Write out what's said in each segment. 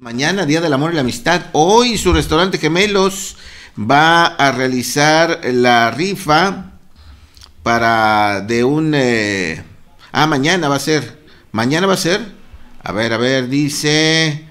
Mañana, Día del Amor y la Amistad. Hoy su restaurante Gemelos va a realizar la rifa para de un... Eh, ah, mañana va a ser. Mañana va a ser. A ver, a ver, dice...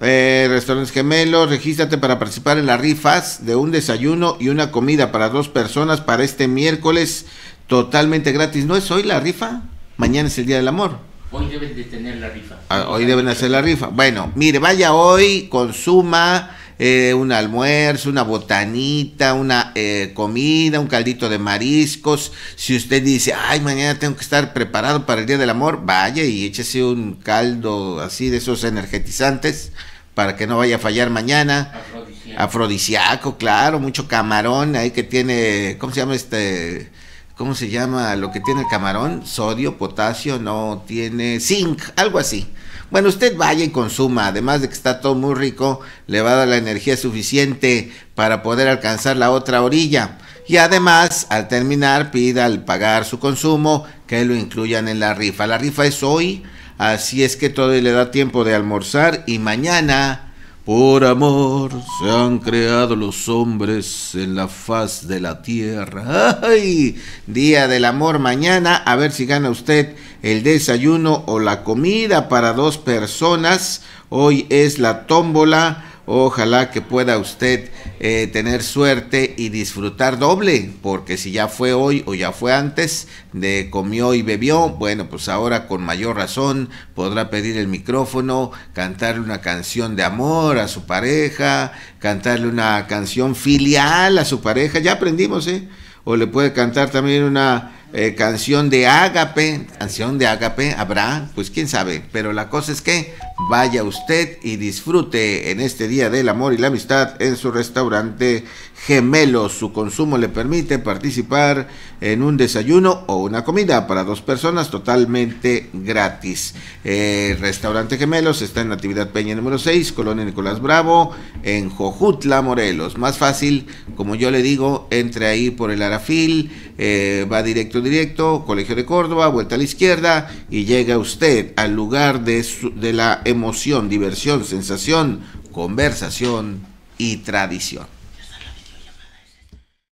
Eh, restaurantes Gemelos, regístrate para participar en las rifas de un desayuno y una comida para dos personas para este miércoles totalmente gratis. ¿No es hoy la rifa? Mañana es el Día del Amor. Hoy deben de tener la rifa. Ah, hoy deben hacer la rifa. Bueno, mire, vaya hoy, consuma eh, un almuerzo, una botanita, una eh, comida, un caldito de mariscos. Si usted dice, ay, mañana tengo que estar preparado para el Día del Amor, vaya y échese un caldo así de esos energetizantes para que no vaya a fallar mañana. Afrodisiaco, Afrodisiaco claro, mucho camarón ahí que tiene, ¿cómo se llama este? ¿cómo se llama? Lo que tiene el camarón, sodio, potasio, no tiene zinc, algo así. Bueno, usted vaya y consuma, además de que está todo muy rico, le va a dar la energía suficiente para poder alcanzar la otra orilla. Y además, al terminar, pida al pagar su consumo que lo incluyan en la rifa. La rifa es hoy, así es que todo le da tiempo de almorzar y mañana por amor se han creado los hombres en la faz de la tierra. ¡Ay! Día del amor mañana. A ver si gana usted el desayuno o la comida para dos personas. Hoy es la tómbola Ojalá que pueda usted eh, tener suerte y disfrutar doble, porque si ya fue hoy o ya fue antes de comió y bebió, bueno, pues ahora con mayor razón podrá pedir el micrófono, cantarle una canción de amor a su pareja, cantarle una canción filial a su pareja, ya aprendimos, ¿eh? O le puede cantar también una eh, canción de Ágape, canción de Ágape, habrá, pues quién sabe, pero la cosa es que vaya usted y disfrute en este Día del Amor y la Amistad en su restaurante Gemelos. Su consumo le permite participar en un desayuno o una comida para dos personas totalmente gratis. restaurante Gemelos está en Natividad Peña número 6, Colonia Nicolás Bravo, en Jojutla, Morelos. Más fácil, como yo le digo, entre ahí por el Arafil, eh, va directo directo, Colegio de Córdoba, vuelta a la izquierda y llega usted al lugar de, de la emoción, diversión, sensación, conversación y tradición.